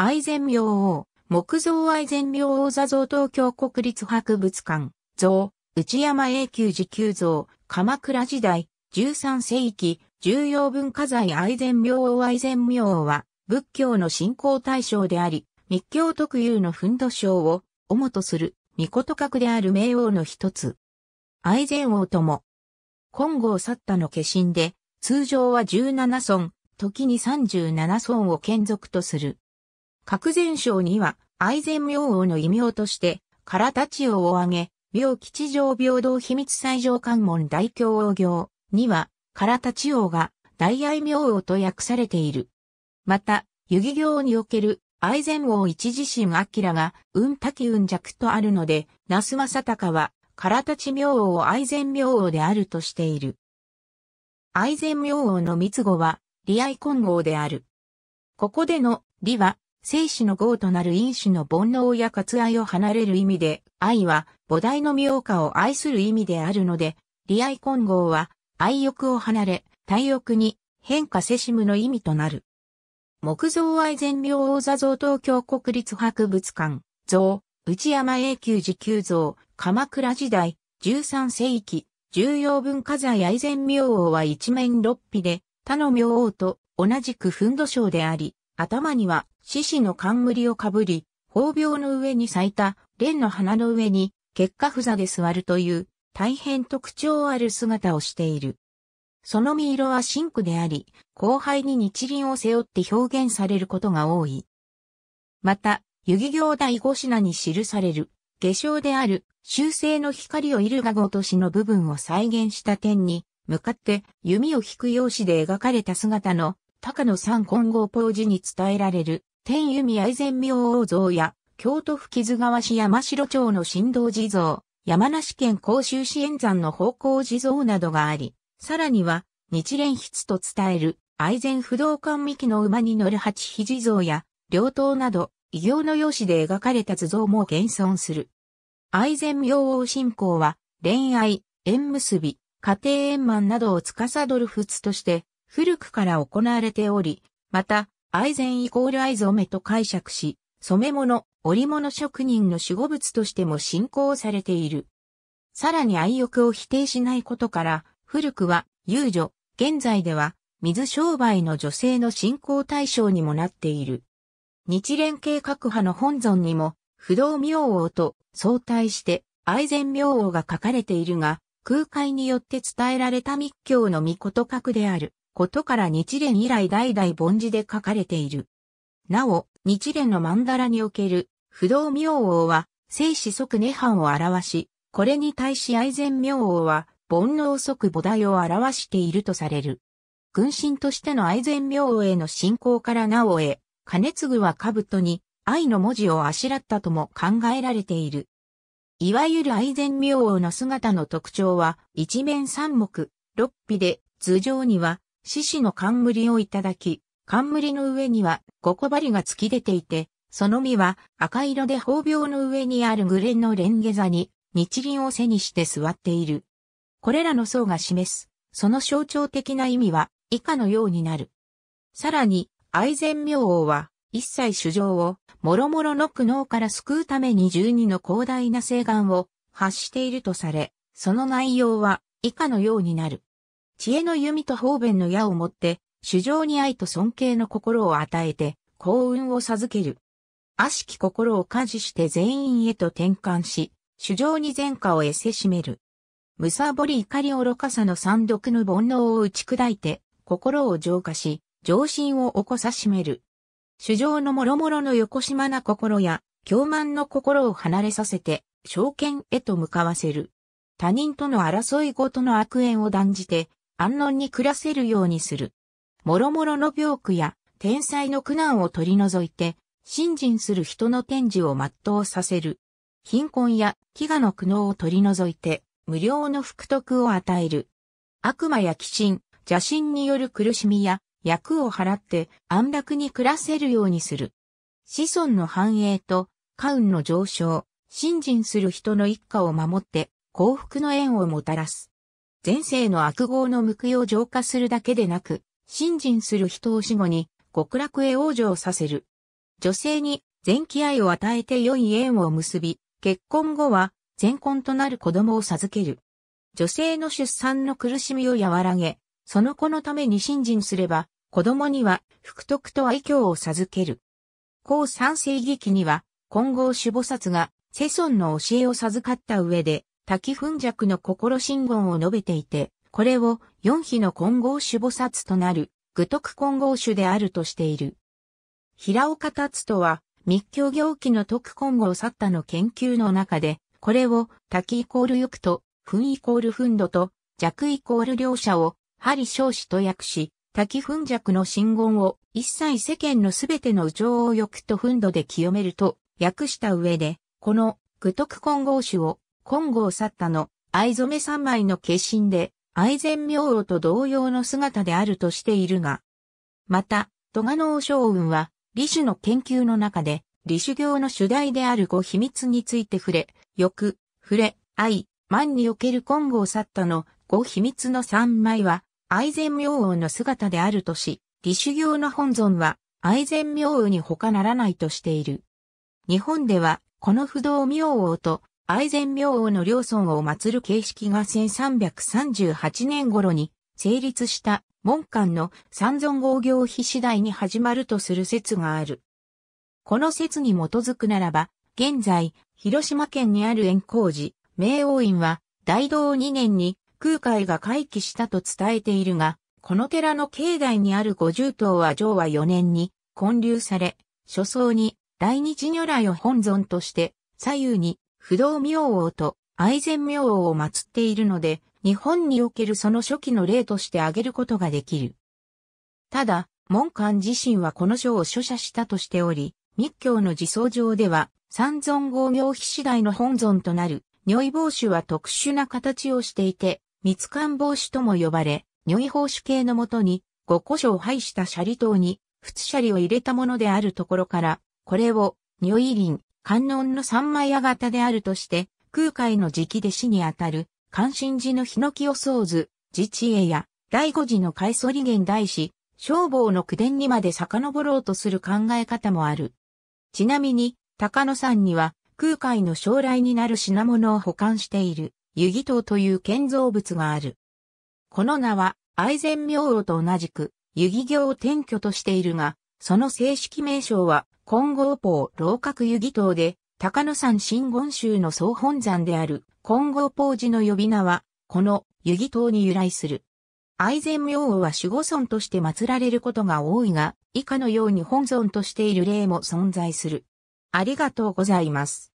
愛禅明王、木造愛禅明王座像東京国立博物館、像、内山永久寺旧像、鎌倉時代、13世紀、重要文化財愛禅明王愛禅明王は、仏教の信仰対象であり、密教特有の奮んど章を、主とする、御事格である明王の一つ。愛禅王とも、金剛去ったの化身で、通常は17尊、時に37尊を眷属とする。格前省には、愛禅明王の異名として、唐立王を挙げ、明吉上平等秘密最上関門大教王行には、唐立王が大愛明王と訳されている。また、遊戯行における愛禅王一自身明が、うんたきうん弱とあるので、那須正隆は、唐立明王を愛禅明王であるとしている。愛禅明王の三語は、利愛混合である。ここでの、利は、生死の号となる因子の煩悩や割愛を離れる意味で、愛は菩提の妙化を愛する意味であるので、利愛混合は愛欲を離れ、体欲に変化せしむの意味となる。木造愛善妙王座像東京国立博物館、像、内山永久寺旧像、鎌倉時代、13世紀、重要文化財愛禅明王は一面六尾で、他の明王と同じくふんど章であり、頭には獅子の冠をかぶり、宝病の上に咲いた蓮の花の上に結果ふざで座るという大変特徴ある姿をしている。その身色は真紅であり、後輩に日輪を背負って表現されることが多い。また、湯戯行第五品に記される、化粧である、修正の光をイルガごとしの部分を再現した点に、向かって弓を引く用紙で描かれた姿の高野山金剛法寺に伝えられる、天弓愛禅明王像や、京都府木津川市山城町の神道寺像、山梨県甲州市円山の方向地蔵などがあり、さらには、日蓮筆と伝える、愛禅不動館幹の馬に乗る八肘像や、両刀など、異形の用紙で描かれた図像も現存する。愛禅明王信仰は、恋愛、縁結び、家庭円満などを司る仏として、古くから行われており、また、愛染イコール藍染めと解釈し、染め物、織物職人の守護物としても信仰されている。さらに愛欲を否定しないことから、古くは遊女、現在では水商売の女性の信仰対象にもなっている。日蓮系各派の本尊にも、不動明王と相対して愛禅明王が書かれているが、空海によって伝えられた密教の御事格である。ことから日蓮以来代々凡字で書かれている。なお、日蓮の曼荼羅における不動明王は、生死即涅槃を表し、これに対し愛禅明王は、煩悩即菩提を表しているとされる。軍神としての愛禅明王への信仰からなおへ、金継は兜に愛の文字をあしらったとも考えられている。いわゆる愛禅明王の姿の特徴は、一面三目、六尾で、頭上には獅子の冠をいただき、冠の上には五個針が突き出ていて、その実は赤色で宝病の上にあるグレのレンゲ座に日輪を背にして座っている。これらの層が示す、その象徴的な意味は以下のようになる。さらに、愛禅明王は一切主情を、もろもろの苦悩から救うために十二の広大な誓願を発しているとされ、その内容は以下のようになる。知恵の弓と方便の矢を持って、主情に愛と尊敬の心を与えて、幸運を授ける。悪しき心を家事して全員へと転換し、主情に善化を得せしめる。むさぼり怒り愚かさの三毒の煩悩を打ち砕いて、心を浄化し、上心を起こさしめる。主情の諸々の横島な心や、凶慢の心を離れさせて、証券へと向かわせる。他人との争いごとの悪縁を断じて、安穏に暮らせるようにする。諸々の病苦や天災の苦難を取り除いて、信心する人の天示を全うさせる。貧困や飢餓の苦悩を取り除いて、無料の福徳を与える。悪魔や鬼神、邪神による苦しみや、役を払って安楽に暮らせるようにする。子孫の繁栄と、家運の上昇、信心する人の一家を守って、幸福の縁をもたらす。前世の悪号の報いを浄化するだけでなく、信心する人を死後に極楽へ往生させる。女性に前期愛を与えて良い縁を結び、結婚後は前婚となる子供を授ける。女性の出産の苦しみを和らげ、その子のために信心すれば、子供には福徳と愛嬌を授ける。後三世紀には、金剛主菩薩が世尊の教えを授かった上で、滝粉弱の心信言を述べていて、これを四比の混合種菩薩となる、具徳混合種であるとしている。平岡達人は、密教行記の徳混合去ったの研究の中で、これを滝イコール欲と、粉イコール噴度と、弱イコール両者を、針少子と訳し、滝粉弱の信言を一切世間のすべての宇宙を欲と噴度で清めると訳した上で、この具徳混合種を金剛サッタの、藍染め三枚の化身で、愛染明王と同様の姿であるとしているが、また、戸賀能将雲は、李主の研究の中で、李主行の主題であるご秘密について触れ、欲、触れ、愛、万における金剛サッタのご秘密の三枚は、愛染明王の姿であるとし、李主行の本尊は、愛染明王に他ならないとしている。日本では、この不動明王と愛禅明王の両村を祀る形式が1338年頃に成立した門間の三尊合行碑次第に始まるとする説がある。この説に基づくならば、現在、広島県にある円光寺、明王院は、大道2年に空海が回帰したと伝えているが、この寺の境内にある五十塔は上和4年に建立され、初層に大日如来を本尊として左右に不動明王と愛禅明王を祀っているので、日本におけるその初期の例として挙げることができる。ただ、門官自身はこの書を著者したとしており、密教の自走上では、三尊合名碑次第の本尊となる、如意帽子は特殊な形をしていて、密官帽子とも呼ばれ、如意法師系のもとに、五個所を配したシャリ島に、仏シャリを入れたものであるところから、これを、如意林、観音の三枚屋型であるとして、空海の直弟子にあたる、関心寺の檜を創図、自治へや、第五寺の海祖理源大師、消防の宮伝にまで遡ろうとする考え方もある。ちなみに、高野山には、空海の将来になる品物を保管している、湯木塔という建造物がある。この名は、愛禅明王と同じく、湯木行を転居としているが、その正式名称は、金剛峰楼閣湯木島で、高野山真言宗の総本山である金剛峰寺の呼び名は、この湯木島に由来する。愛禅明王は守護尊として祀られることが多いが、以下のように本尊としている例も存在する。ありがとうございます。